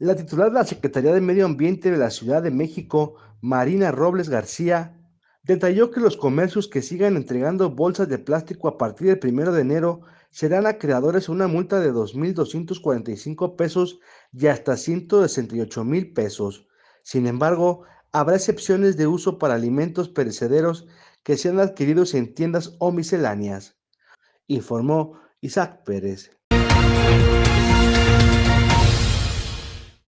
La titular de la Secretaría de Medio Ambiente de la Ciudad de México, Marina Robles García, detalló que los comercios que sigan entregando bolsas de plástico a partir del 1 de enero serán a una multa de 2.245 pesos y hasta 168 mil pesos. Sin embargo, habrá excepciones de uso para alimentos perecederos que sean adquiridos en tiendas o misceláneas, informó Isaac Pérez.